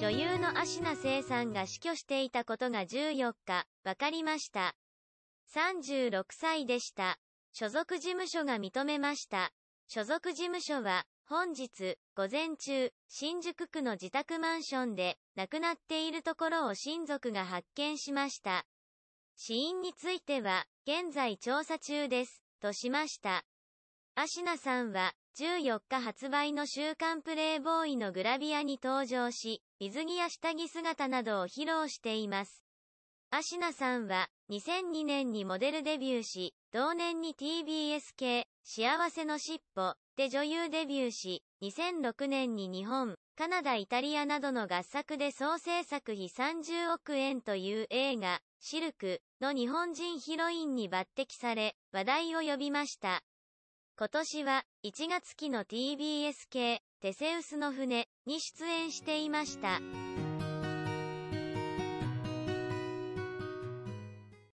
女優の芦名聖さんが死去していたことが14日、分かりました。36歳でした。所属事務所が認めました。所属事務所は、本日、午前中、新宿区の自宅マンションで、亡くなっているところを親族が発見しました。死因については、現在調査中です、としました。アシナさんは、14日発売の週刊プレイボーイのグラビアに登場し、水着や下着姿などを披露しています。アシナさんは、2002年にモデルデビューし、同年に TBS 系、幸せのしっぽ、で女優デビューし、2006年に日本、カナダイタリアなどの合作で総制作費30億円という映画、シルクの日本人ヒロインに抜擢され、話題を呼びました。今年は1月期の TBS 系テセウスの船に出演していました。